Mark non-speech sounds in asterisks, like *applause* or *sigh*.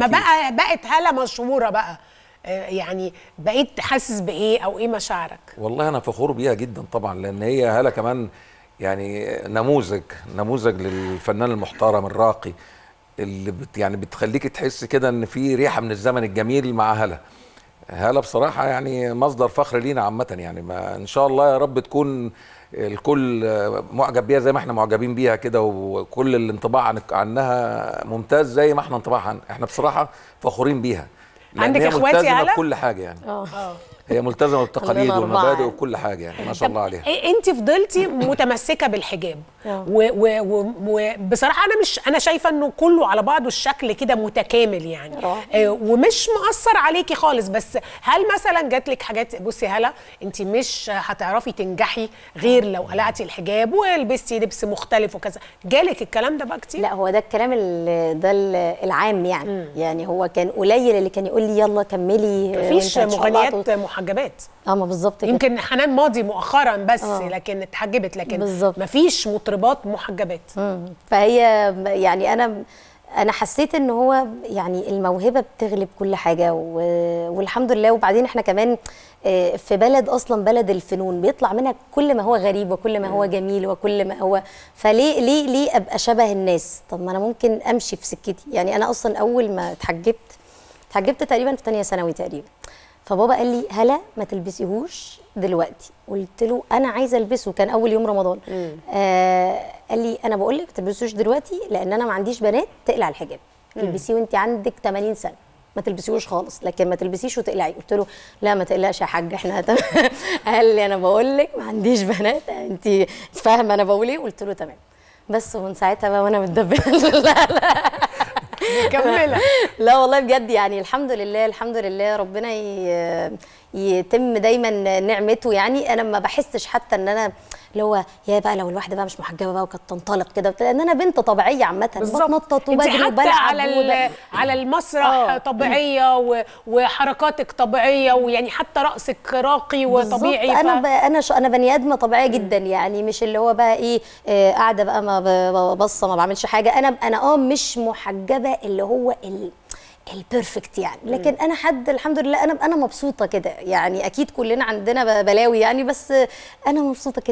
ما بقى بقت هاله مشهوره بقى آه، يعني بقيت حاسس بايه او ايه مشاعرك والله انا فخور بيها جدا طبعا لان هي هاله كمان يعني نموذج نموذج للفنان المحترم الراقي اللي بت يعني بتخليك تحس كده ان في ريحه من الزمن الجميل مع هاله هلا بصراحة يعني مصدر فخر لينا عامة يعني ما إن شاء الله يا رب تكون الكل معجب بيها زي ما احنا معجبين بيها كده وكل الانطباع عنها ممتاز زي ما احنا انطباع احنا بصراحة فخورين بيها عندك اخواتي هلا كل حاجة يعني اه, آه. هي ملتزمه بالتقاليد والمبادئ وكل حاجه يعني ما شاء الله عليها إيه، انت فضلتي متمسكه بالحجاب *laughs* آه. وبصراحه انا مش انا شايفه انه كله على بعضه الشكل كده متكامل يعني آه. آه، ومش مأثر عليكي خالص بس هل مثلا جات لك حاجات بصي هلا انت مش هتعرفي تنجحي غير لو قلعتي الحجاب ولبستي لبس مختلف وكذا جالك الكلام ده بقى كتير لا هو ده الكلام ده العام يعني م. يعني هو كان قليل اللي كان يقول لي يلا كملي مفيش مغنيات محمد محجبات اه ما بالظبط كده يمكن حنان ماضي مؤخرا بس آه. لكن اتحجبت لكن بالزبط. مفيش مطربات محجبات مم. فهي يعني انا انا حسيت ان هو يعني الموهبه بتغلب كل حاجه و... والحمد لله وبعدين احنا كمان آه، في بلد اصلا بلد الفنون بيطلع منها كل ما هو غريب وكل ما هو جميل وكل ما هو فليه ليه ليه ابقى شبه الناس طب ما انا ممكن امشي في سكتي يعني انا اصلا اول ما اتحجبت اتحجبت تقريبا في ثانيه ثانوي تقريبا فبابا قال لي هلا ما تلبسيهوش دلوقتي قلت له انا عايزه البسه كان اول يوم رمضان آه قال لي انا بقول لك ما تلبسيهوش دلوقتي لان انا ما عنديش بنات تقلع الحجاب البسيه وانت عندك 80 سنه ما تلبسيهوش خالص لكن ما تلبسيش وتقلعي قلت له لا ما تقلقش يا حاج احنا تمام *laughs* قال لي انا بقول لك ما عنديش بنات انت فاهمه انا بقول ايه قلت له تمام بس ومن ساعتها بقى وانا متدبله *laughs* لا لا كملة لا والله بجد يعني الحمد لله الحمد لله ربنا يتم دايما نعمته يعني انا ما بحسش حتى ان انا اللي هو يا بقى لو الواحده بقى مش محجبه بقى وكانت تنطلق كده لان انا بنت طبيعيه عامه بتنطط وبجري وبلعب على وب... على المسرح آه. طبيعيه و... وحركاتك طبيعيه ويعني حتى راسك راقي وطبيعي ف... انا ب... انا ش... انا بني ادمه طبيعيه جدا يعني مش اللي هو بقى ايه آه، قاعده بقى ما باصه ما بعملش حاجه انا انا اه مش محجبه اللي هو ال... البرفكت يعني لكن انا حد الحمد لله انا انا مبسوطه كده يعني اكيد كلنا عندنا بلاوي يعني بس انا مبسوطه كده